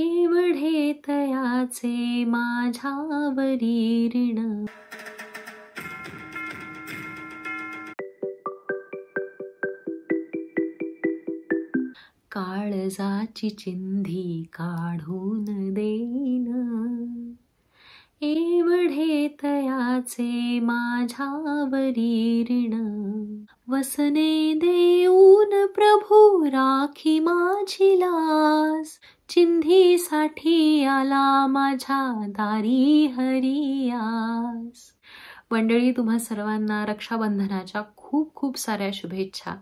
एवढे तयाचे माझ्यावरी ऋण काळजाची चिंधी काढून देईन एवढे तयाचे माझ्यावरी ऋण वसने देऊन प्रभू राखी माझी लास चिंधीसाठी आला माझ्या दारी हरियास मंडळी तुम्हा सर्वांना रक्षाबंधनाच्या खूप खूप साऱ्या शुभेच्छा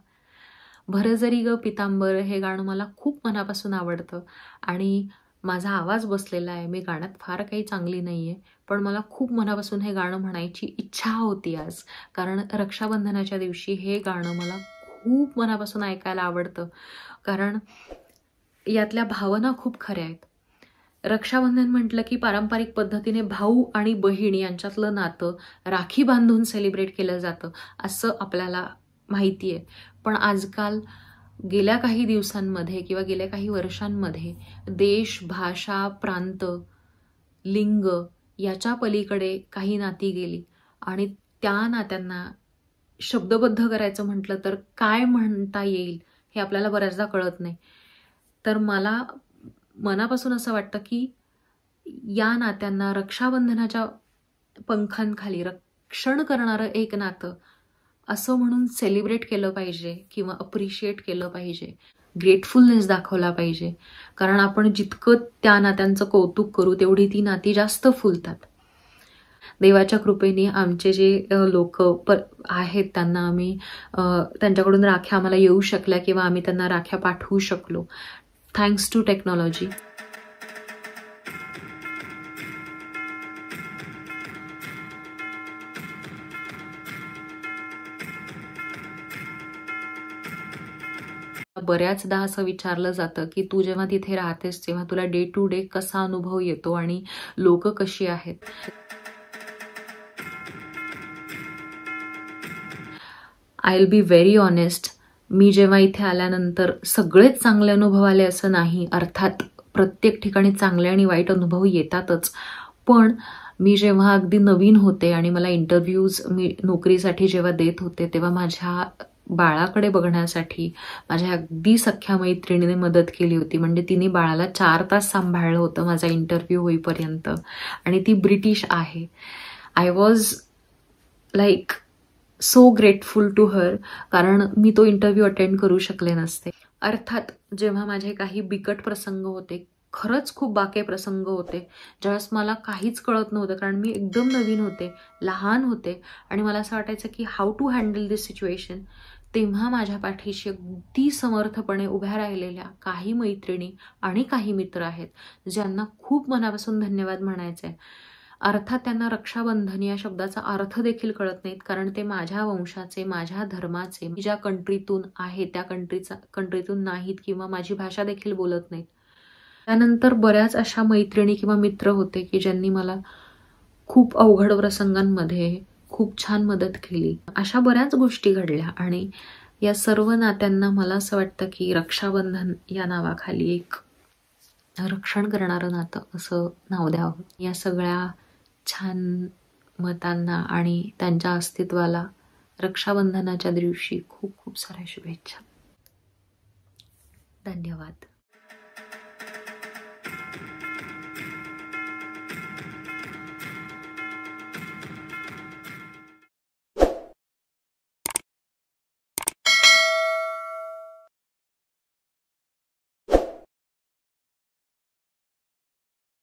भरजरी ग पितांबर हे गाणं मला खूप मनापासून आवडतं आणि माझा आवाज बसलेला आहे मी गाण्यात फार काही चांगली नाही आहे पण मला खूप मनापासून हे गाणं म्हणायची इच्छा होती आज कारण रक्षाबंधनाच्या दिवशी हे गाणं मला खूप मनापासून ऐकायला आवडतं कारण यातल्या भावना खूप खऱ्या आहेत रक्षाबंधन म्हटलं की पारंपरिक पद्धतीने भाऊ आणि बहीण यांच्यातलं नातं राखी बांधून सेलिब्रेट केलं जातं असं आपल्याला माहिती आहे पण आजकाल गेल्या काही दिवसांमध्ये किंवा गेल्या काही वर्षांमध्ये देश भाषा प्रांत लिंग याच्या पलीकडे काही नाती गेली आणि त्या नात्यांना शब्दबद्ध करायचं म्हटलं तर काय म्हणता येईल हे आपल्याला बऱ्याचदा कळत नाही तर मला मनापासून असं वाटतं की या नात्यांना रक्षाबंधनाच्या पंखांखाली रक्षण करणारं एक नातं असं म्हणून सेलिब्रेट केलं पाहिजे किंवा अप्रिशिएट केलं पाहिजे ग्रेटफुलनेस दाखवला पाहिजे कारण आपण जितकं त्या नात्यांचं कौतुक करू तेवढी ती नाती जास्त फुलतात देवाच्या कृपेने आमचे जे लोक प आहेत त्यांना आम्ही त्यांच्याकडून राख्या आम्हाला येऊ शकल्या किंवा आम्ही त्यांना राख्या पाठवू शकलो थँक्स टू टेक्नॉलॉजी बऱ्याचदा असं विचारलं जातं की तू जेव्हा तिथे राहतेस तेव्हा तुला डे टू डे कसा अनुभव येतो आणि लोक कशी आहेत I will be very honest मी जेव्हा इथे आल्यानंतर सगळेच चांगले अनुभव आले असं नाही अर्थात प्रत्येक ठिकाणी चांगले आणि वाईट अनुभव येतातच पण मी जेव्हा अगदी नवीन होते आणि मला इंटरव्ह्यूज मी नोकरीसाठी जेव्हा देत होते तेव्हा माझ्या बाळाकडे बघण्यासाठी माझ्या अगदी सख्या मैत्रिणीने मदत केली होती म्हणजे तिने बाळाला चार तास सांभाळलं होतं माझा इंटरव्ह्यू होईपर्यंत आणि ती ब्रिटिश आहे I was like so grateful to her कारण मी तो इंटरव्ह्यू अटेंड करू शकले नसते अर्थात जेव्हा माझे काही बिकट प्रसंग होते खरंच खूप बाके प्रसंग होते ज्यावेळेस मला काहीच कळत नव्हतं कारण मी एकदम नवीन होते लहान होते आणि मला असं वाटायचं की how to handle this situation तेव्हा माझ्या पाठीशी अगदी समर्थपणे उभ्या राहिलेल्या काही मैत्रिणी आणि काही मित्र आहेत ज्यांना खूप मनापासून धन्यवाद म्हणायचे आहे अर्थात त्यांना रक्षाबंधन या शब्दाचा अर्थ देखील कळत नाहीत कारण ते माझ्या वंशाचे माझ्या धर्माचे ज्या कंट्रीतून आहे त्या कंट्रीचा कंट्रीतून नाहीत किंवा माझी भाषा देखील बोलत नाहीत त्यानंतर बऱ्याच अशा मैत्रिणी किंवा मित्र होते की ज्यांनी मला खूप अवघड प्रसंगांमध्ये खूप छान मदत केली अशा बऱ्याच गोष्टी घडल्या आणि या सर्व नात्यांना मला असं वाटतं की रक्षाबंधन या नावाखाली एक रक्षण करणारं नातं असं नाव द्यावं या सगळ्या छान मतांना आणि त्यांच्या अस्तित्वाला रक्षाबंधनाच्या दिवशी खूप खूप साऱ्या शुभेच्छा धन्यवाद